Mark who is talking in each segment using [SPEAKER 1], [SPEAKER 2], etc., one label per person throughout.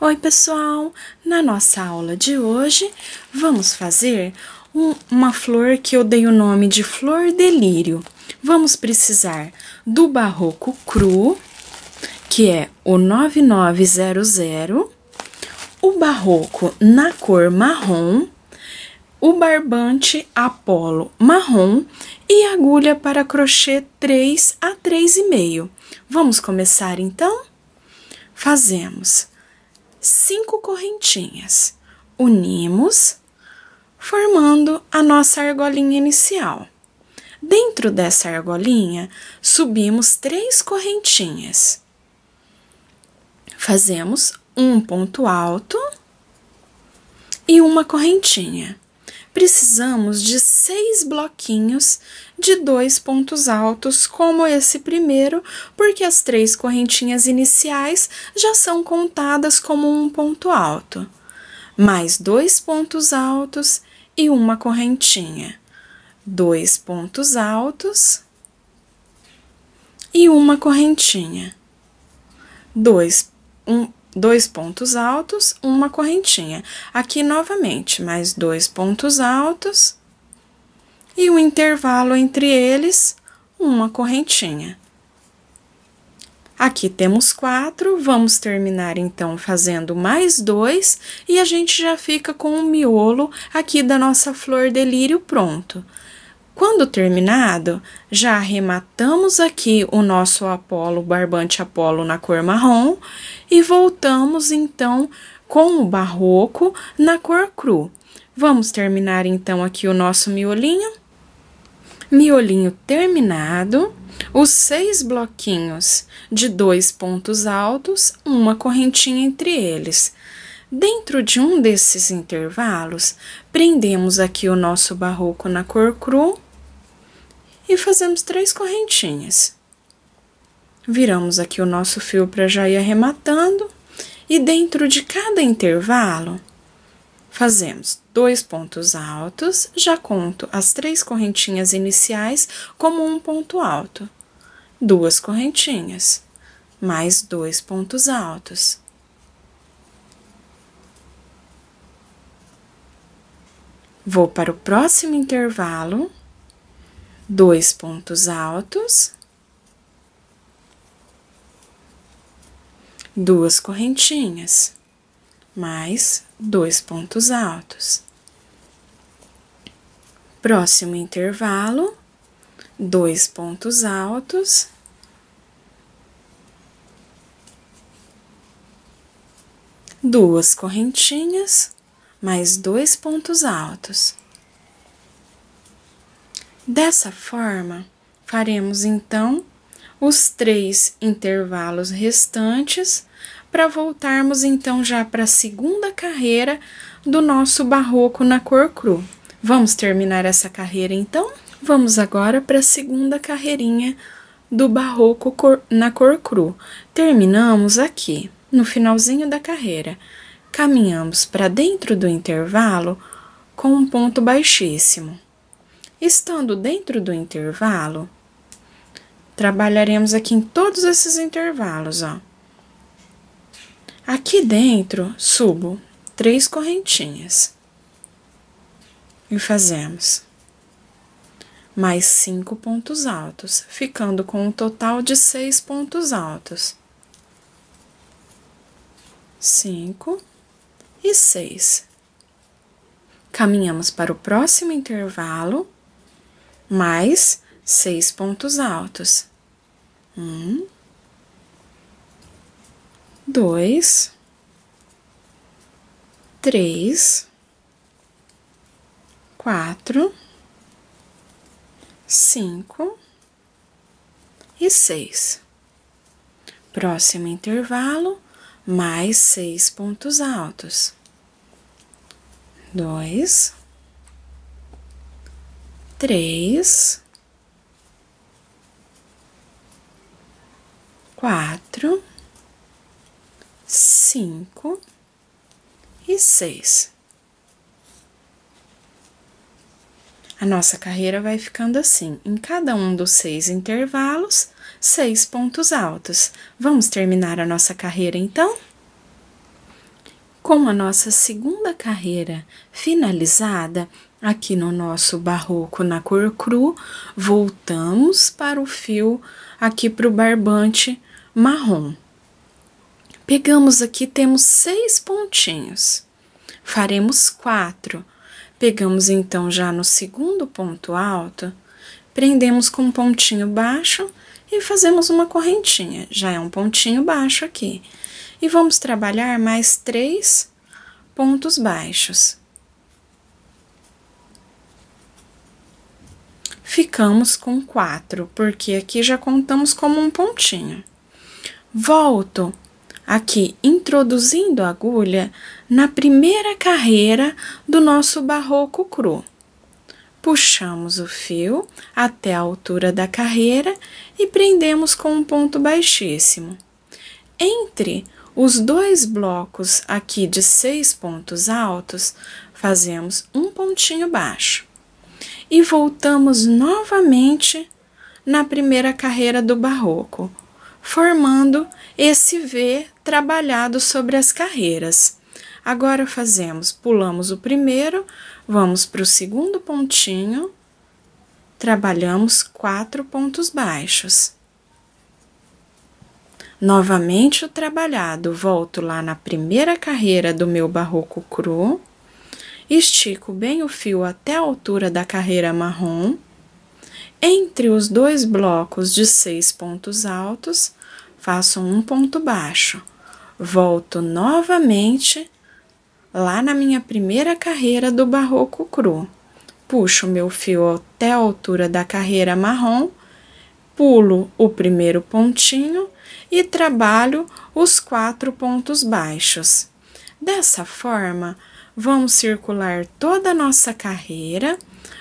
[SPEAKER 1] Oi, pessoal! Na nossa aula de hoje, vamos fazer um, uma flor que eu dei o nome de flor delírio. Vamos precisar do barroco cru, que é o 9900, o barroco na cor marrom, o barbante Apolo marrom e agulha para crochê 3 a 3,5. Vamos começar então? Fazemos cinco correntinhas. Unimos, formando a nossa argolinha inicial. Dentro dessa argolinha, subimos três correntinhas. Fazemos um ponto alto e uma correntinha precisamos de seis bloquinhos de dois pontos altos, como esse primeiro, porque as três correntinhas iniciais já são contadas como um ponto alto, mais dois pontos altos e uma correntinha, dois pontos altos e uma correntinha, dois um dois pontos altos, uma correntinha. Aqui novamente, mais dois pontos altos e um intervalo entre eles, uma correntinha. Aqui temos quatro, vamos terminar então fazendo mais dois e a gente já fica com o miolo aqui da nossa flor delírio pronto. Quando terminado, já arrematamos aqui o nosso Apolo, barbante Apolo na cor marrom e voltamos então com o barroco na cor cru. Vamos terminar então aqui o nosso miolinho. Miolinho terminado, os seis bloquinhos de dois pontos altos, uma correntinha entre eles. Dentro de um desses intervalos, prendemos aqui o nosso barroco na cor cru e fazemos três correntinhas. Viramos aqui o nosso fio para já ir arrematando e dentro de cada intervalo fazemos dois pontos altos, já conto as três correntinhas iniciais como um ponto alto, duas correntinhas, mais dois pontos altos. Vou para o próximo intervalo dois pontos altos, duas correntinhas, mais dois pontos altos. Próximo intervalo, dois pontos altos. Duas correntinhas, mais dois pontos altos. Dessa forma, faremos então os três intervalos restantes para voltarmos então já para a segunda carreira do nosso barroco na cor cru. Vamos terminar essa carreira então? Vamos agora para a segunda carreirinha do barroco cor, na cor cru. Terminamos aqui, no finalzinho da carreira. Caminhamos para dentro do intervalo com um ponto baixíssimo. Estando dentro do intervalo, trabalharemos aqui em todos esses intervalos, ó. Aqui dentro, subo três correntinhas. E fazemos mais cinco pontos altos, ficando com um total de seis pontos altos. Cinco e seis. Caminhamos para o próximo intervalo mais seis pontos altos. Um, dois, três, quatro, cinco e seis. Próximo intervalo, mais seis pontos altos. Dois, três, quatro, cinco e seis. A nossa carreira vai ficando assim, em cada um dos seis intervalos, seis pontos altos. Vamos terminar a nossa carreira então? Com a nossa segunda carreira finalizada, aqui no nosso barroco na cor cru, voltamos para o fio aqui para o barbante marrom. Pegamos aqui, temos seis pontinhos, faremos quatro. Pegamos então já no segundo ponto alto, prendemos com um pontinho baixo e fazemos uma correntinha, já é um pontinho baixo aqui. E vamos trabalhar mais três pontos baixos. ficamos com quatro porque aqui já contamos como um pontinho. Volto aqui introduzindo a agulha na primeira carreira do nosso barroco cru. Puxamos o fio até a altura da carreira e prendemos com um ponto baixíssimo. Entre os dois blocos aqui de seis pontos altos, fazemos um pontinho baixo e voltamos novamente na primeira carreira do barroco, formando esse V trabalhado sobre as carreiras. Agora fazemos, pulamos o primeiro, vamos para o segundo pontinho, trabalhamos quatro pontos baixos. Novamente o trabalhado, volto lá na primeira carreira do meu barroco cru, Estico bem o fio até a altura da carreira marrom. Entre os dois blocos de seis pontos altos, faço um ponto baixo. Volto novamente lá na minha primeira carreira do barroco cru. Puxo meu fio até a altura da carreira marrom, pulo o primeiro pontinho e trabalho os quatro pontos baixos. Dessa forma, vamos circular toda a nossa carreira,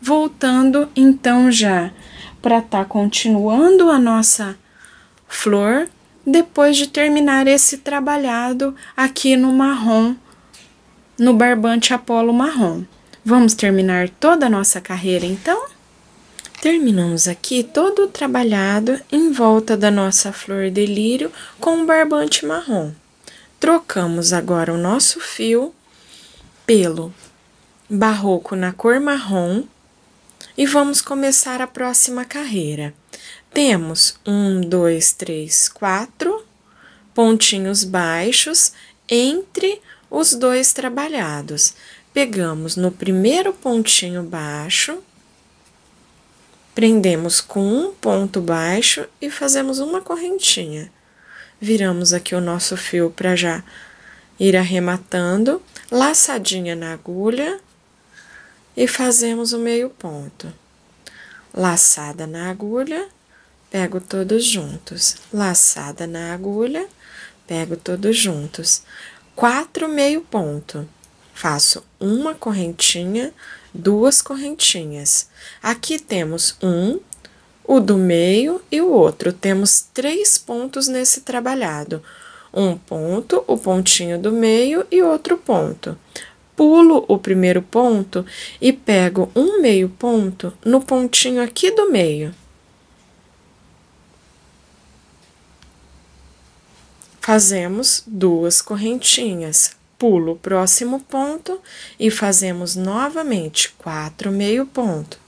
[SPEAKER 1] voltando então já para estar tá continuando a nossa flor depois de terminar esse trabalhado aqui no marrom, no barbante Apolo marrom. Vamos terminar toda a nossa carreira então? Terminamos aqui todo o trabalhado em volta da nossa flor delírio com o barbante marrom. Trocamos agora o nosso fio pelo barroco na cor marrom e vamos começar a próxima carreira. Temos um, dois, três, quatro pontinhos baixos entre os dois trabalhados. Pegamos no primeiro pontinho baixo, prendemos com um ponto baixo e fazemos uma correntinha. Viramos aqui o nosso fio para já ir arrematando laçadinha na agulha e fazemos o meio ponto. Laçada na agulha, pego todos juntos. Laçada na agulha, pego todos juntos. Quatro meio ponto. Faço uma correntinha, duas correntinhas. Aqui temos um, o do meio e o outro. Temos três pontos nesse trabalhado um ponto, o pontinho do meio e outro ponto. Pulo o primeiro ponto e pego um meio ponto no pontinho aqui do meio. Fazemos duas correntinhas, pulo o próximo ponto e fazemos novamente quatro meio ponto.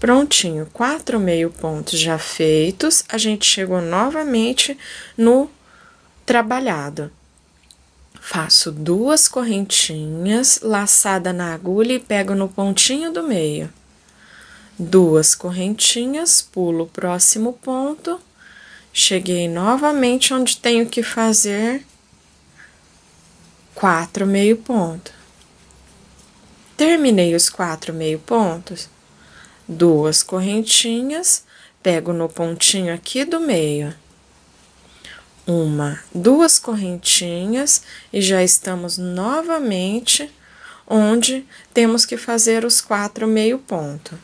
[SPEAKER 1] Prontinho, quatro meio pontos já feitos, a gente chegou novamente no trabalhado. Faço duas correntinhas, laçada na agulha e pego no pontinho do meio. Duas correntinhas, pulo o próximo ponto, cheguei novamente onde tenho que fazer quatro meio ponto. Terminei os quatro meio pontos, duas correntinhas, pego no pontinho aqui do meio, uma, duas correntinhas, e já estamos novamente onde temos que fazer os quatro meio ponto.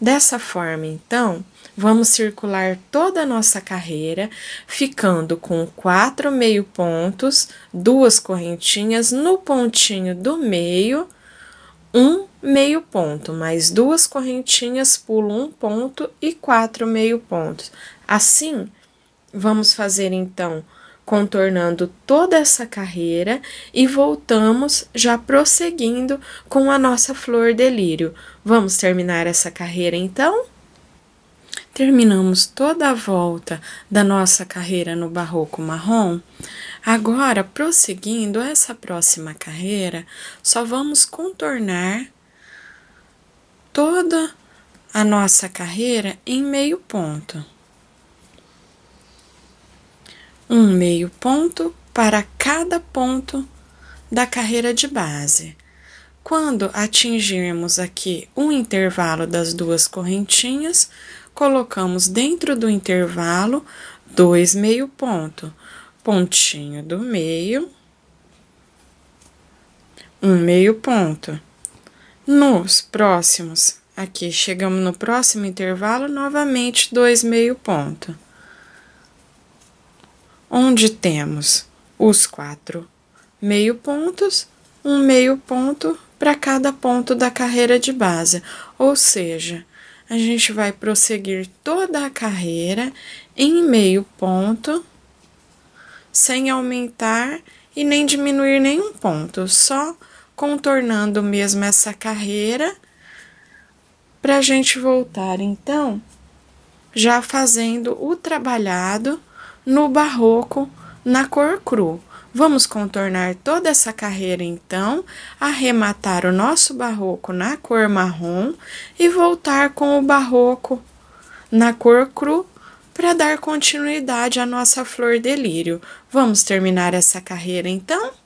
[SPEAKER 1] Dessa forma, então, vamos circular toda a nossa carreira, ficando com quatro meio pontos, duas correntinhas no pontinho do meio, um meio ponto, mais duas correntinhas pulo um ponto e quatro meio pontos. Assim, vamos fazer então contornando toda essa carreira e voltamos já prosseguindo com a nossa flor delírio. Vamos terminar essa carreira então? Terminamos toda a volta da nossa carreira no barroco marrom. Agora, prosseguindo essa próxima carreira, só vamos contornar toda a nossa carreira em meio ponto. Um meio ponto para cada ponto da carreira de base. Quando atingirmos aqui um intervalo das duas correntinhas, colocamos dentro do intervalo dois meio ponto, pontinho do meio, um meio ponto. Nos próximos, aqui chegamos no próximo intervalo, novamente dois meio ponto. Onde temos os quatro meio pontos, um meio ponto para cada ponto da carreira de base, ou seja, a gente vai prosseguir toda a carreira em meio ponto, sem aumentar e nem diminuir nenhum ponto, só contornando mesmo essa carreira para a gente voltar então já fazendo o trabalhado no barroco na cor cru. Vamos contornar toda essa carreira então, arrematar o nosso barroco na cor marrom e voltar com o barroco na cor cru para dar continuidade à nossa flor delírio. Vamos terminar essa carreira então?